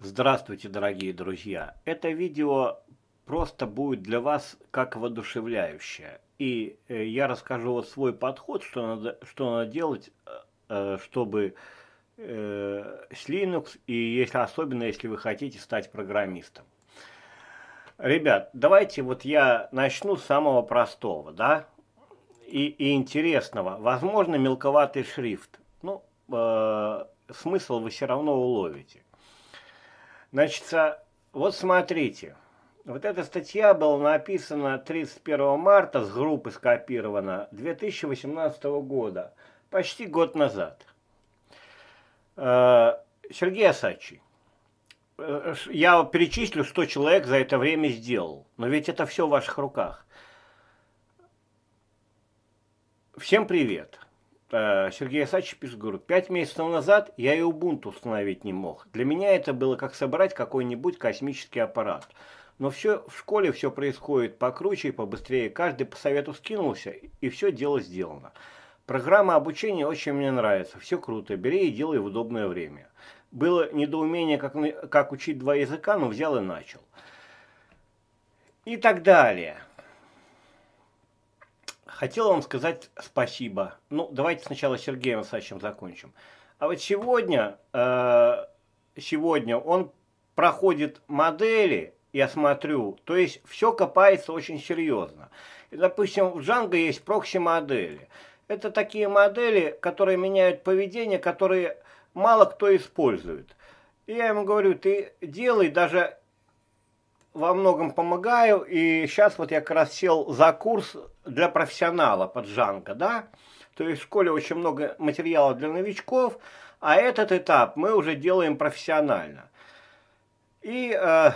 Здравствуйте, дорогие друзья! Это видео просто будет для вас как воодушевляющее. И э, я расскажу вот свой подход, что надо, что надо делать, э, э, чтобы с Linux, и если, особенно если вы хотите стать программистом. Ребят, давайте вот я начну с самого простого, да, и, и интересного. Возможно, мелковатый шрифт. Ну, э, смысл вы все равно уловите. Значит, вот смотрите. Вот эта статья была написана 31 марта, с группы скопирована, 2018 года, почти год назад. Э, Сергей Асачи, э, я перечислю, что человек за это время сделал, но ведь это все в ваших руках. Всем привет. Э, Сергей Асач пишет, говорю, пять месяцев назад я и Ubuntu установить не мог. Для меня это было как собрать какой-нибудь космический аппарат. Но все в школе все происходит покруче и побыстрее. Каждый по совету скинулся, и все дело сделано. Программа обучения очень мне нравится. Все круто. Бери и делай в удобное время. Было недоумение, как, как учить два языка, но взял и начал. И так далее хотел вам сказать спасибо. Ну, давайте сначала с Сергеем Сачем закончим. А вот сегодня, э, сегодня он проходит модели, я смотрю, то есть все копается очень серьезно. И, допустим, в Джанго есть прокси-модели. Это такие модели, которые меняют поведение, которые мало кто использует. И я ему говорю, ты делай, даже во многом помогаю. И сейчас вот я как раз сел за курс для профессионала поджанка, да, то есть в школе очень много материала для новичков, а этот этап мы уже делаем профессионально. И э,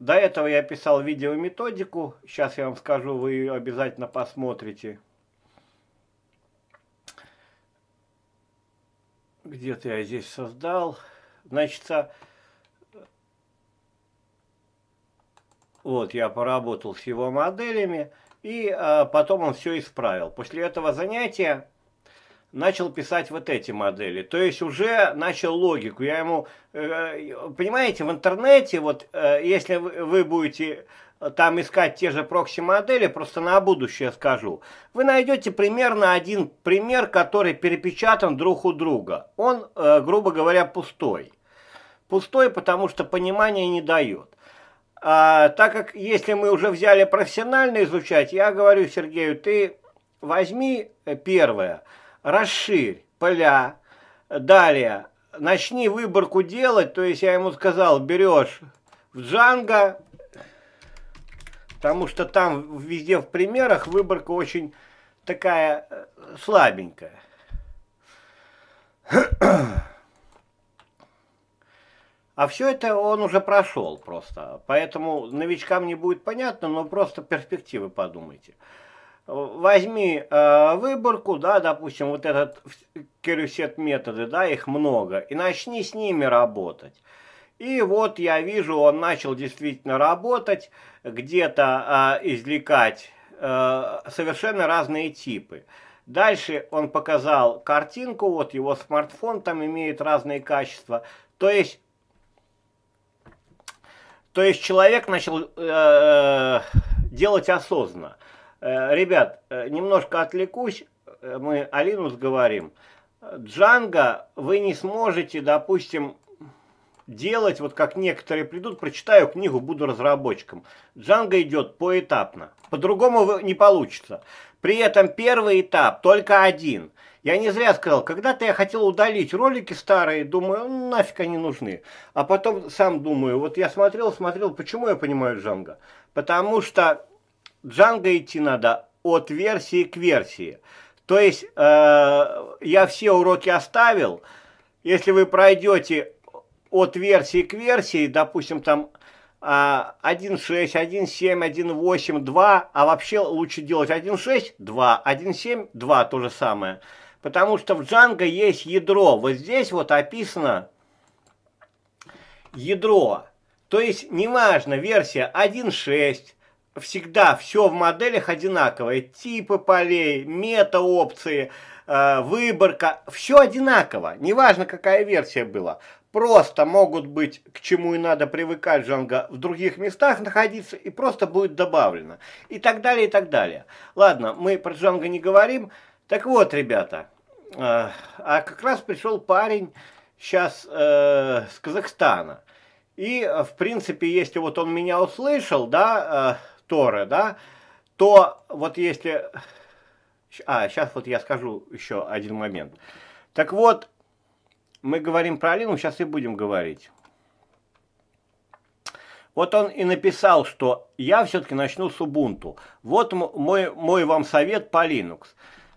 до этого я писал видеометодику, сейчас я вам скажу, вы ее обязательно посмотрите. Где-то я здесь создал. Значит, Вот, я поработал с его моделями, и э, потом он все исправил. После этого занятия начал писать вот эти модели. То есть уже начал логику. Я ему, э, понимаете, в интернете, вот э, если вы, вы будете э, там искать те же прокси-модели, просто на будущее скажу. Вы найдете примерно один пример, который перепечатан друг у друга. Он, э, грубо говоря, пустой. Пустой, потому что понимания не дает. А, так как если мы уже взяли профессионально изучать, я говорю Сергею, ты возьми э, первое, расширь поля, далее начни выборку делать, то есть я ему сказал, берешь в Джанго, потому что там везде в примерах выборка очень такая э, слабенькая. А все это он уже прошел просто. Поэтому новичкам не будет понятно, но просто перспективы подумайте. Возьми э, выборку, да, допустим, вот этот керюсет методы, да, их много, и начни с ними работать. И вот я вижу, он начал действительно работать, где-то э, извлекать э, совершенно разные типы. Дальше он показал картинку, вот его смартфон там имеет разные качества. То есть то есть человек начал э, делать осознанно. Э, ребят, э, немножко отвлекусь, э, мы Алину сговорим. Джанга вы не сможете, допустим, делать, вот как некоторые придут, прочитаю книгу, буду разработчиком. Джанга идет поэтапно. По-другому не получится. При этом первый этап только один – я не зря сказал, когда-то я хотел удалить ролики старые, думаю, нафиг они нужны. А потом сам думаю, вот я смотрел, смотрел, почему я понимаю Джанго? Потому что Джанго идти надо от версии к версии. То есть, э, я все уроки оставил, если вы пройдете от версии к версии, допустим, там 1.6, 1.7, 1.8, 2, а вообще лучше делать 1.6, 2, 1.7, 2, то же самое – Потому что в Django есть ядро. Вот здесь вот описано ядро. То есть, неважно, версия 1.6, всегда все в моделях одинаковое. Типы полей, мета-опции, э, выборка, все одинаково. Неважно, какая версия была. Просто могут быть, к чему и надо привыкать Джанго, в других местах находиться, и просто будет добавлено. И так далее, и так далее. Ладно, мы про Джанго не говорим. Так вот, ребята, э, а как раз пришел парень сейчас э, с Казахстана. И, э, в принципе, если вот он меня услышал, да, э, Торы, да, то вот если... А, сейчас вот я скажу еще один момент. Так вот, мы говорим про Алину, сейчас и будем говорить. Вот он и написал, что я все-таки начну с Ubuntu. Вот мой, мой вам совет по Linux.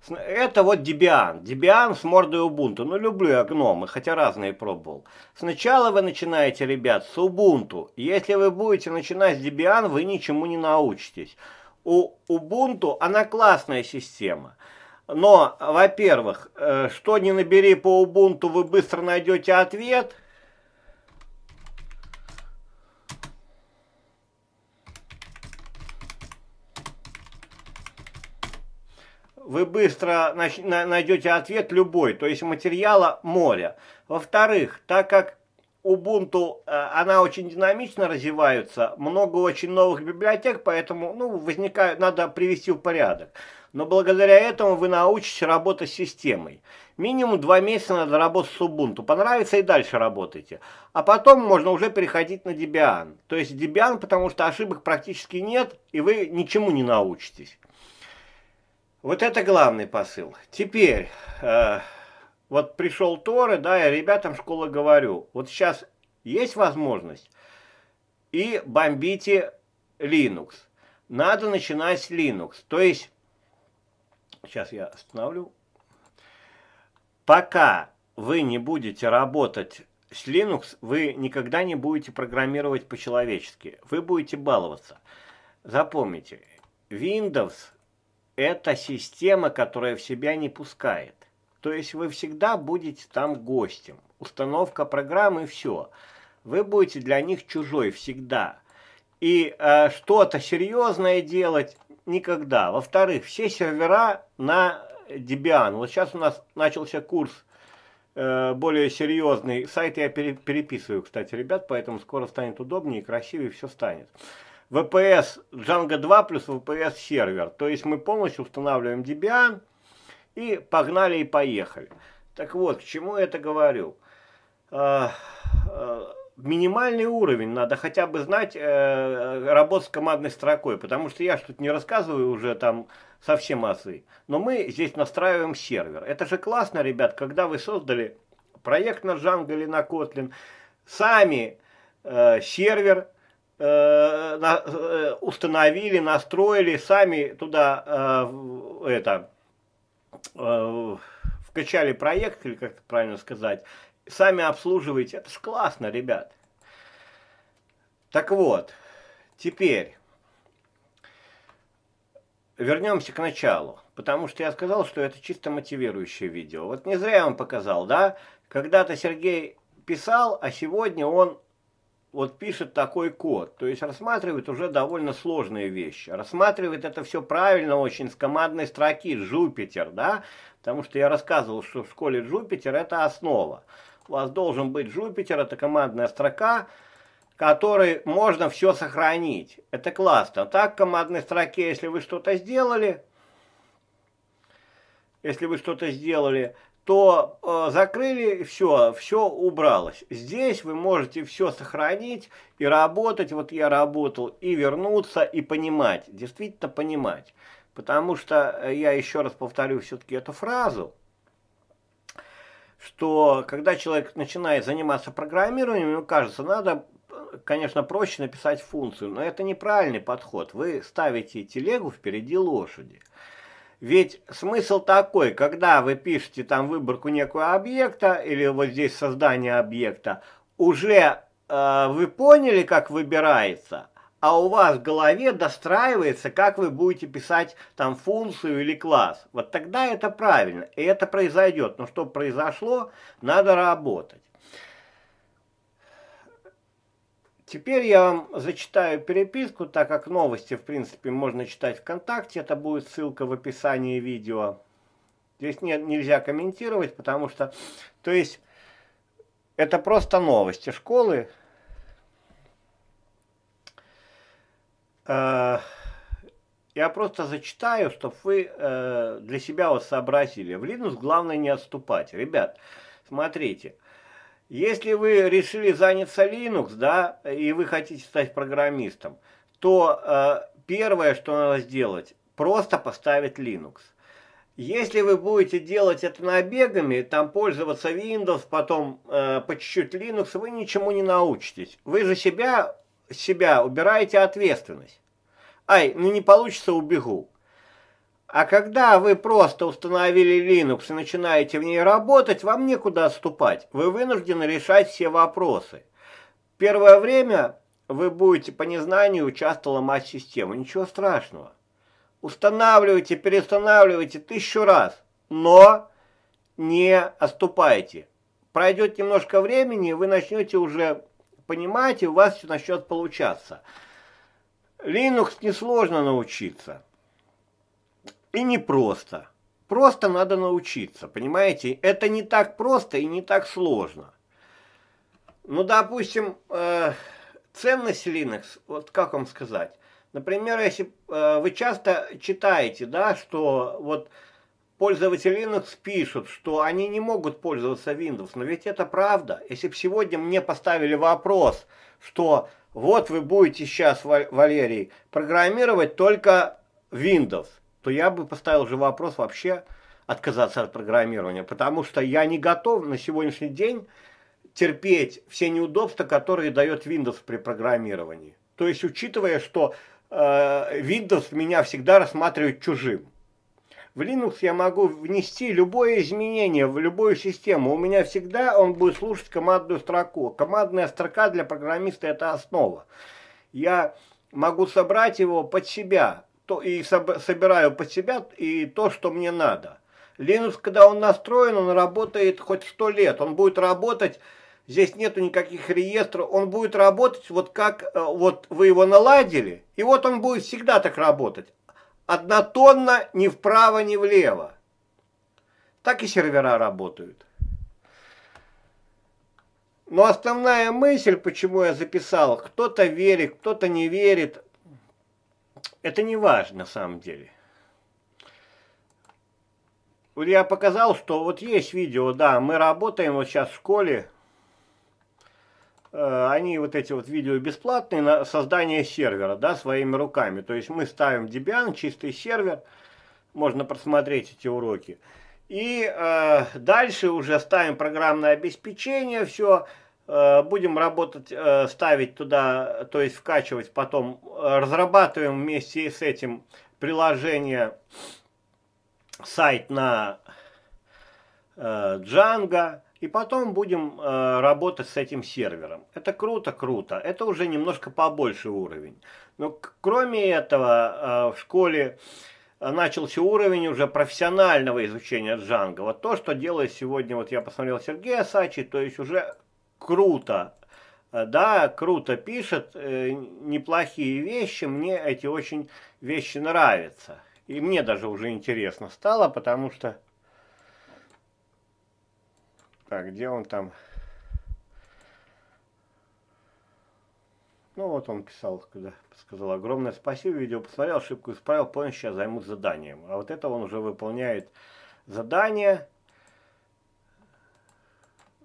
Это вот Debian. Debian с мордой Ubuntu. Ну, люблю я гномы, хотя разные пробовал. Сначала вы начинаете, ребят, с Ubuntu. Если вы будете начинать с Debian, вы ничему не научитесь. У Ubuntu она классная система. Но, во-первых, э, что не набери по Ubuntu, вы быстро найдете ответ – вы быстро найдете ответ любой, то есть материала море. Во-вторых, так как Ubuntu, э, она очень динамично развивается, много очень новых библиотек, поэтому ну, возникает, надо привести в порядок. Но благодаря этому вы научитесь работать с системой. Минимум два месяца надо работать с Ubuntu. Понравится и дальше работайте. А потом можно уже переходить на Debian. То есть Debian, потому что ошибок практически нет, и вы ничему не научитесь. Вот это главный посыл. Теперь, э, вот пришел Торы, да, я ребятам школы говорю, вот сейчас есть возможность, и бомбите Linux. Надо начинать с Linux. То есть, сейчас я остановлю. Пока вы не будете работать с Linux, вы никогда не будете программировать по-человечески. Вы будете баловаться. Запомните, Windows – это система, которая в себя не пускает. То есть вы всегда будете там гостем. Установка программы – все. Вы будете для них чужой всегда. И э, что-то серьезное делать никогда. Во-вторых, все сервера на Debian. Вот сейчас у нас начался курс э, более серьезный. Сайт я переписываю, кстати, ребят, поэтому скоро станет удобнее и красивее все станет. VPS Django 2 плюс VPS сервер. То есть мы полностью устанавливаем Debian и погнали и поехали. Так вот, к чему я это говорю? Э, э, минимальный уровень надо хотя бы знать э, работу с командной строкой, потому что я что-то не рассказываю уже там совсем азы. Но мы здесь настраиваем сервер. Это же классно, ребят, когда вы создали проект на Django или на Kotlin, сами э, сервер Э, э, установили, настроили, сами туда э, это вкачали проект, или как правильно сказать, сами обслуживаете. Это же классно, ребят. Так вот, теперь вернемся к началу, потому что я сказал, что это чисто мотивирующее видео. Вот не зря я вам показал, да? Когда-то Сергей писал, а сегодня он вот пишет такой код. То есть рассматривает уже довольно сложные вещи. Рассматривает это все правильно очень с командной строки Jupyter, да? Потому что я рассказывал, что в школе Jupyter это основа. У вас должен быть Jupyter, это командная строка, которой можно все сохранить. Это классно. Так, в командной строке, если вы что-то сделали, если вы что-то сделали, то э, закрыли все, все убралось. Здесь вы можете все сохранить и работать, вот я работал, и вернуться, и понимать, действительно понимать. Потому что, э, я еще раз повторю все-таки эту фразу, что когда человек начинает заниматься программированием, ему кажется, надо, конечно, проще написать функцию, но это неправильный подход. Вы ставите телегу впереди лошади. Ведь смысл такой, когда вы пишете там выборку некого объекта или вот здесь создание объекта, уже э, вы поняли, как выбирается, а у вас в голове достраивается, как вы будете писать там функцию или класс. Вот тогда это правильно, и это произойдет. Но чтобы произошло, надо работать. Теперь я вам зачитаю переписку, так как новости, в принципе, можно читать ВКонтакте. Это будет ссылка в описании видео. Здесь нет, нельзя комментировать, потому что... То есть, это просто новости школы. Э, я просто зачитаю, чтобы вы э, для себя вот сообразили. В Linux главное не отступать. Ребят, смотрите. Если вы решили заняться Linux, да, и вы хотите стать программистом, то э, первое, что надо сделать, просто поставить Linux. Если вы будете делать это набегами, там пользоваться Windows, потом э, по чуть-чуть Linux, вы ничему не научитесь. Вы за себя, себя убираете ответственность. Ай, ну не получится, убегу. А когда вы просто установили Linux и начинаете в ней работать, вам некуда отступать. Вы вынуждены решать все вопросы. Первое время вы будете по незнанию часто ломать систему. Ничего страшного. Устанавливайте, перестанавливайте тысячу раз, но не отступайте. Пройдет немножко времени, вы начнете уже понимать, и у вас все начнет получаться. Linux несложно научиться. И не просто. Просто надо научиться, понимаете? Это не так просто и не так сложно. Ну, допустим, э, ценность Linux, вот как вам сказать? Например, если э, вы часто читаете, да, что вот пользователи Linux пишут, что они не могут пользоваться Windows, но ведь это правда. Если бы сегодня мне поставили вопрос, что вот вы будете сейчас, Валерий, программировать только Windows – то я бы поставил же вопрос вообще отказаться от программирования, потому что я не готов на сегодняшний день терпеть все неудобства, которые дает Windows при программировании. То есть, учитывая, что э, Windows меня всегда рассматривает чужим. В Linux я могу внести любое изменение в любую систему. У меня всегда он будет слушать командную строку. Командная строка для программиста – это основа. Я могу собрать его под себя, то, и собираю под себя и то, что мне надо. Линус, когда он настроен, он работает хоть сто лет. Он будет работать, здесь нету никаких реестров, он будет работать вот как э, вот вы его наладили, и вот он будет всегда так работать. Однотонно, ни вправо, ни влево. Так и сервера работают. Но основная мысль, почему я записал, кто-то верит, кто-то не верит, это не важно на самом деле. Вот я показал, что вот есть видео, да, мы работаем вот сейчас в школе. Э, они вот эти вот видео бесплатные на создание сервера, да, своими руками. То есть мы ставим Debian, чистый сервер, можно просмотреть эти уроки. И э, дальше уже ставим программное обеспечение, Все Э, будем работать, э, ставить туда, то есть вкачивать потом, разрабатываем вместе с этим приложение, сайт на э, Django, и потом будем работать с этим сервером. Это круто-круто, это уже немножко побольше уровень. Но кроме этого в школе начался уровень уже профессионального изучения Django. Вот то, что делает сегодня, вот я посмотрел Сергея Сачи, то есть уже круто, э, да, круто пишет, э, неплохие вещи, мне эти очень вещи нравятся. И мне даже уже интересно стало, потому что... Так, где он там? Ну вот он писал, когда сказал огромное спасибо, видео посмотрел, ошибку исправил, понял, сейчас займусь заданием. А вот это он уже выполняет задание,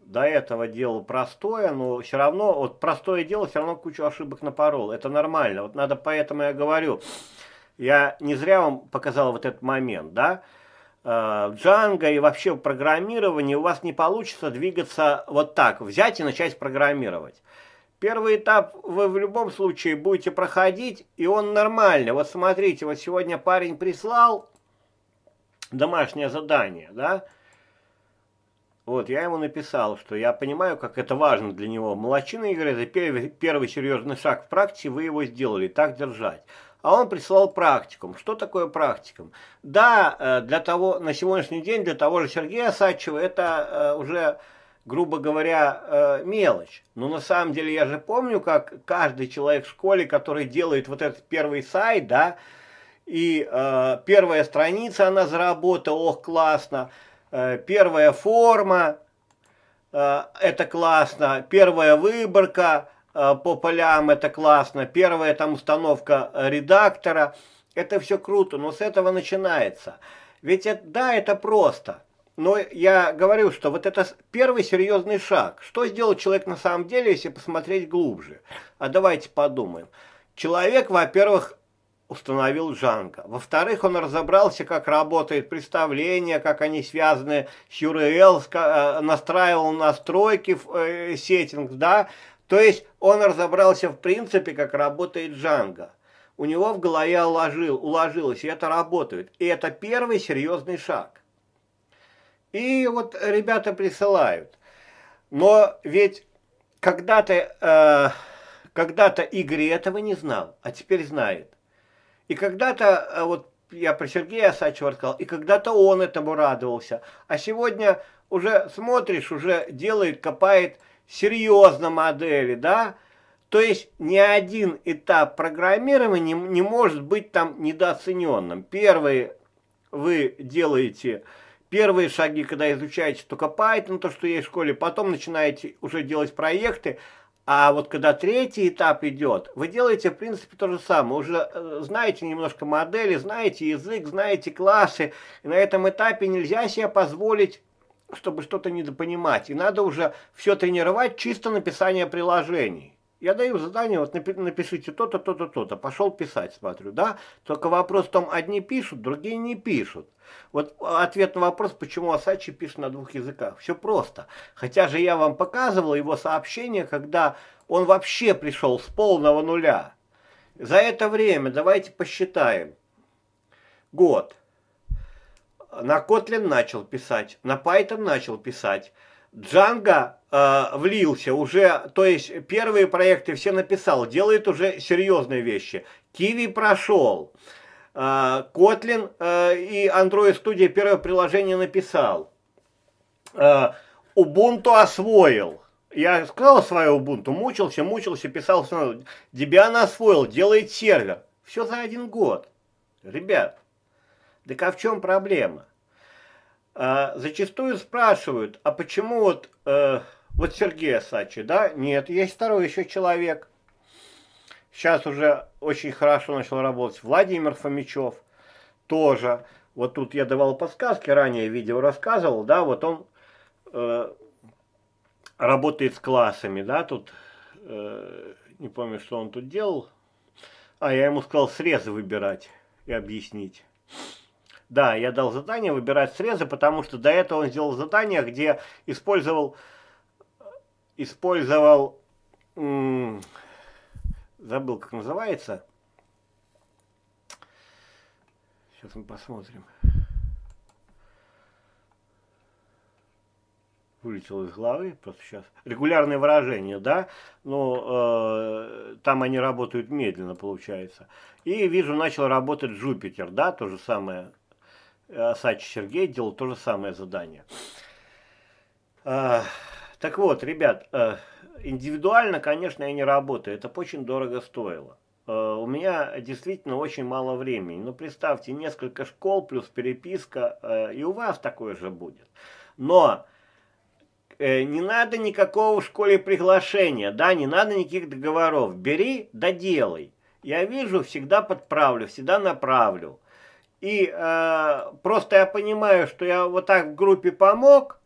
до этого делал простое, но все равно, вот простое дело все равно кучу ошибок напорол. Это нормально. Вот надо, поэтому я говорю, я не зря вам показал вот этот момент, да, э, в Django и вообще в программировании у вас не получится двигаться вот так, взять и начать программировать. Первый этап вы в любом случае будете проходить, и он нормальный. Вот смотрите, вот сегодня парень прислал домашнее задание, да, вот, я ему написал, что я понимаю, как это важно для него. Молочина игры – это первый, первый серьезный шаг в практике, вы его сделали, так держать. А он прислал практикум. Что такое практикум? Да, э, для того, на сегодняшний день для того же Сергея Сачева это э, уже, грубо говоря, э, мелочь. Но на самом деле я же помню, как каждый человек в школе, который делает вот этот первый сайт, да, и э, первая страница, она заработала, ох, классно – Э, первая форма, э, это классно, первая выборка э, по полям, это классно, первая там установка редактора, это все круто, но с этого начинается. Ведь это, да, это просто, но я говорю, что вот это первый серьезный шаг. Что сделал человек на самом деле, если посмотреть глубже? А давайте подумаем. Человек, во-первых, установил Жанка. Во-вторых, он разобрался, как работает представление, как они связаны с URL, э, настраивал настройки, э, сеттинг, да. То есть он разобрался в принципе, как работает Джанго. У него в голове уложил, уложилось, и это работает. И это первый серьезный шаг. И вот ребята присылают. Но ведь когда-то э, когда Игорь этого не знал, а теперь знает. И когда-то, э, вот я про Сергея Осадчего рассказал, и когда-то он этому радовался. А сегодня уже смотришь, уже делает, копает серьезно модели, да? То есть ни один этап программирования не может быть там недооцененным. Первые вы делаете первые шаги, когда изучаете только Python, то, что есть в школе, потом начинаете уже делать проекты, а вот когда третий этап идет, вы делаете, в принципе, то же самое. Уже э, знаете немножко модели, знаете язык, знаете классы. И на этом этапе нельзя себе позволить чтобы что-то недопонимать. И надо уже все тренировать чисто написание приложений. Я даю задание, вот напишите то-то, то-то, то-то. Пошел писать, смотрю, да? Только вопрос в том, одни пишут, другие не пишут. Вот ответ на вопрос, почему Асачи пишет на двух языках. Все просто. Хотя же я вам показывал его сообщение, когда он вообще пришел с полного нуля. За это время, давайте посчитаем. Год. На Kotlin начал писать, на Python начал писать. Django э, влился уже, то есть первые проекты все написал, делает уже серьезные вещи. Киви прошел, э, Kotlin э, и Android Studio первое приложение написал, э, Ubuntu освоил. Я сказал свое Ubuntu, мучился, мучился, писал, Debian освоил, делает сервер. Все за один год. Ребят, да а в чем проблема? Э, зачастую спрашивают, а почему вот... Э, вот Сергея Сачи, да? Нет, есть второй еще человек. Сейчас уже очень хорошо начал работать Владимир Фомичев, тоже. Вот тут я давал подсказки, ранее видео рассказывал, да, вот он э, работает с классами, да, тут, э, не помню, что он тут делал. А, я ему сказал срезы выбирать и объяснить. Да, я дал задание выбирать срезы, потому что до этого он сделал задание, где использовал использовал, забыл, как называется. Сейчас мы посмотрим. вылетел из головы, просто сейчас. Регулярные выражения, да, но э, там они работают медленно, получается. И вижу, начал работать Джупитер, да, то же самое. Э, Сач Сергей делал то же самое задание. Так вот, ребят, э, индивидуально, конечно, я не работаю. Это очень дорого стоило. Э, у меня действительно очень мало времени. Но ну, представьте, несколько школ плюс переписка, э, и у вас такое же будет. Но не надо никакого в школе приглашения, да, не надо никаких договоров. Бери, доделай. Я вижу, всегда подправлю, всегда направлю. И э, просто я понимаю, что я вот так в группе помог,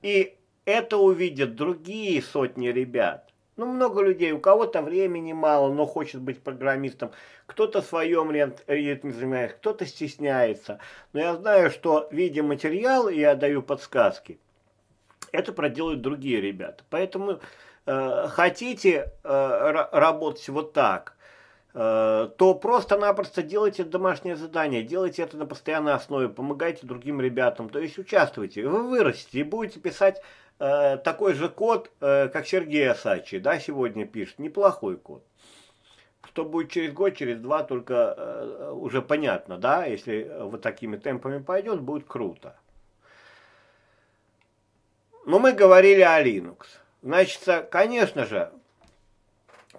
и это увидят другие сотни ребят. Ну, много людей, у кого-то времени мало, но хочет быть программистом. Кто-то в своем ритме занимается, кто-то стесняется. Но я знаю, что, видя материал, я даю подсказки. Это проделают другие ребята. Поэтому э, хотите э, работать вот так э, – то просто-напросто делайте домашнее задание, делайте это на постоянной основе, помогайте другим ребятам, то есть участвуйте. Вы вырастете и будете писать э, такой же код, э, как Сергей Асачи, да, сегодня пишет, неплохой код. Что будет через год, через два, только э, уже понятно, да, если вот такими темпами пойдет, будет круто. Но мы говорили о Linux. Значит, конечно же,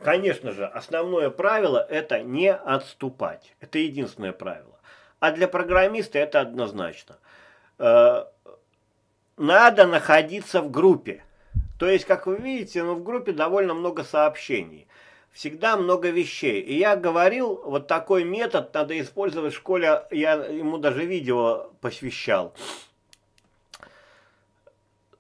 конечно же, основное правило это не отступать. Это единственное правило. А для программиста это однозначно. Э, надо находиться в группе. То есть, как вы видите, ну, в группе довольно много сообщений. Всегда много вещей. И я говорил, вот такой метод надо использовать в школе, я ему даже видео посвящал.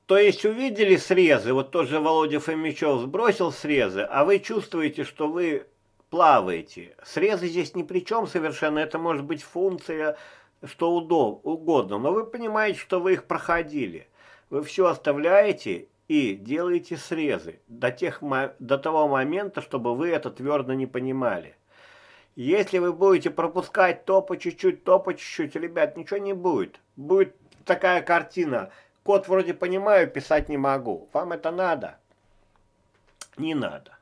То есть увидели срезы, вот тоже Володя Фомичев сбросил срезы, а вы чувствуете, что вы плаваете. Срезы здесь ни при чем совершенно, это может быть функция, что угодно, но вы понимаете, что вы их проходили. Вы все оставляете и делаете срезы до, тех, до того момента, чтобы вы это твердо не понимали. Если вы будете пропускать то по чуть-чуть, то по чуть-чуть, ребят, ничего не будет. Будет такая картина. Код вроде понимаю, писать не могу. Вам это надо? Не надо.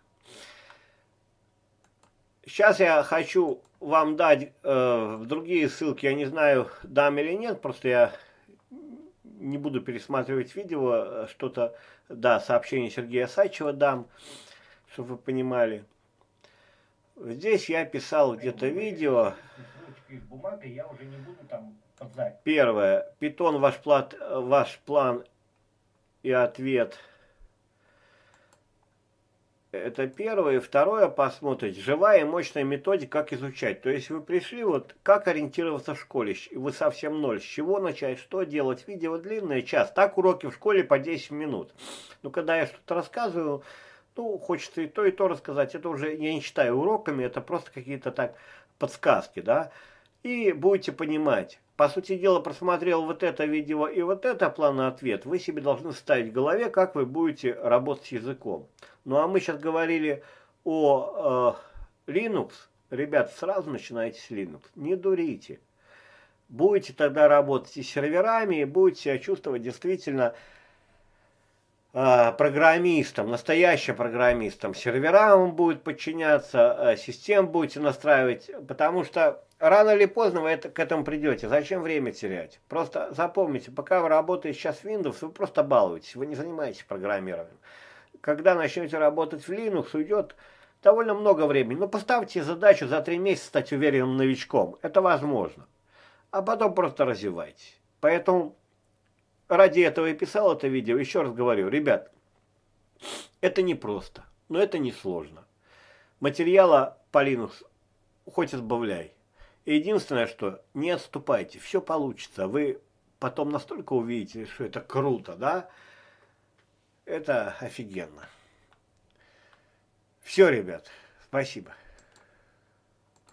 Сейчас я хочу вам дать э, другие ссылки, я не знаю, дам или нет, просто я не буду пересматривать видео, э, что-то, да, сообщение Сергея Сачева дам, чтобы вы понимали. Здесь я писал где-то видео. Первое. Питон ваш, плат, э, ваш план и ответ – это первое. И второе, посмотреть, живая и мощная методика, как изучать. То есть вы пришли, вот как ориентироваться в школе, вы совсем ноль, с чего начать, что делать. Видео длинное, час. Так уроки в школе по 10 минут. Ну, когда я что-то рассказываю, ну, хочется и то, и то рассказать. Это уже я не считаю уроками, это просто какие-то так подсказки, да. И будете понимать, по сути дела, просмотрел вот это видео и вот это план ответ, вы себе должны ставить в голове, как вы будете работать с языком. Ну а мы сейчас говорили о э, Linux. Ребят, сразу начинайте с Linux. Не дурите. Будете тогда работать и с серверами, и будете себя чувствовать действительно Э, программистом, настоящим программистом. Серверам он будет подчиняться, э, систем будете настраивать, потому что рано или поздно вы это, к этому придете. Зачем время терять? Просто запомните, пока вы работаете сейчас в Windows, вы просто балуетесь, вы не занимаетесь программированием. Когда начнете работать в Linux, уйдет довольно много времени. Но поставьте задачу за три месяца стать уверенным новичком. Это возможно. А потом просто развивайтесь. Поэтому ради этого и писал это видео. Еще раз говорю, ребят, это не просто, но это не сложно. Материала по Linux хоть избавляй. единственное, что не отступайте, все получится. Вы потом настолько увидите, что это круто, да? Это офигенно. Все, ребят, спасибо.